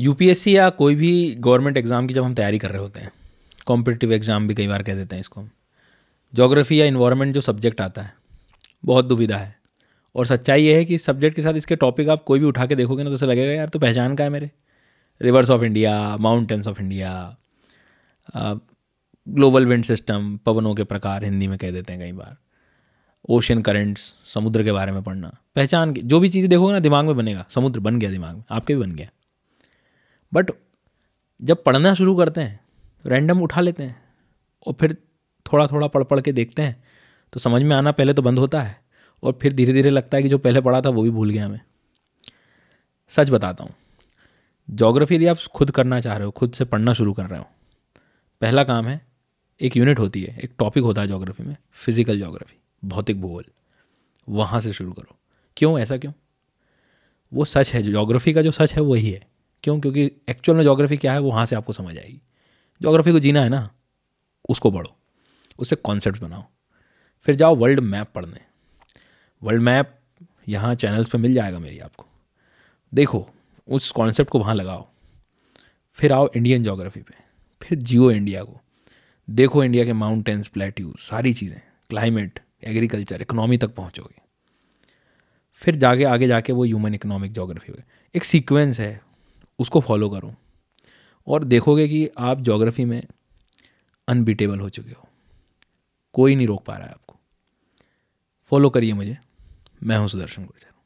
UPSC या कोई भी गवर्नमेंट एग्ज़ाम की जब हम तैयारी कर रहे होते हैं कॉम्पिटिटिव एग्ज़ाम भी कई बार कह देते हैं इसको हम जोग्राफ़ी या इन्वायरमेंट जो सब्जेक्ट आता है बहुत दुविधा है और सच्चाई ये है कि सब्जेक्ट के साथ इसके टॉपिक आप कोई भी उठा के देखोगे ना तो उसे लगेगा यार तो पहचान का है मेरे rivers of India mountains of India global wind system पवनों के प्रकार हिंदी में कह देते हैं कई बार ओशन करेंट्स समुद्र के बारे में पढ़ना पहचान के जो भी चीज़ देखोगे ना दिमाग में बनेगा समुद्र बन गया दिमाग में आपके भी बन गया बट जब पढ़ना शुरू करते हैं तो रैंडम उठा लेते हैं और फिर थोड़ा थोड़ा पढ़ पढ़ के देखते हैं तो समझ में आना पहले तो बंद होता है और फिर धीरे धीरे लगता है कि जो पहले पढ़ा था वो भी भूल गया मैं सच बताता हूँ जोग्राफी यदि आप खुद करना चाह रहे हो खुद से पढ़ना शुरू कर रहे हो पहला काम है एक यूनिट होती है एक टॉपिक होता है जोग्राफी में फिजिकल जोग्राफी भौतिक भूगोल वहाँ से शुरू करो क्यों ऐसा क्यों वो सच है जोग्राफी का जो सच है वही है क्यों क्योंकि एक्चुअल में जोग्राफी क्या है वो वहाँ से आपको समझ आएगी जोग्राफी को जीना है ना उसको पढ़ो उससे कॉन्सेप्ट बनाओ फिर जाओ वर्ल्ड मैप पढ़ने वर्ल्ड मैप यहाँ चैनल्स पे मिल जाएगा मेरी आपको देखो उस कॉन्सेप्ट को वहाँ लगाओ फिर आओ इंडियन जोग्राफी पे फिर जियो इंडिया को देखो इंडिया के माउंटेन्स प्लेट्यूज सारी चीज़ें क्लाइमेट एग्रीकल्चर इकोनॉमी तक पहुँचोगे फिर जाके आगे जाके वो ह्यूमन इकोनॉमिक जोग्राफी हो एक सीक्वेंस है उसको फॉलो करो और देखोगे कि आप जोग्राफ़ी में अनबीटेबल हो चुके हो कोई नहीं रोक पा रहा है आपको फॉलो करिए मुझे मैं हूँ सुदर्शन गुर्जर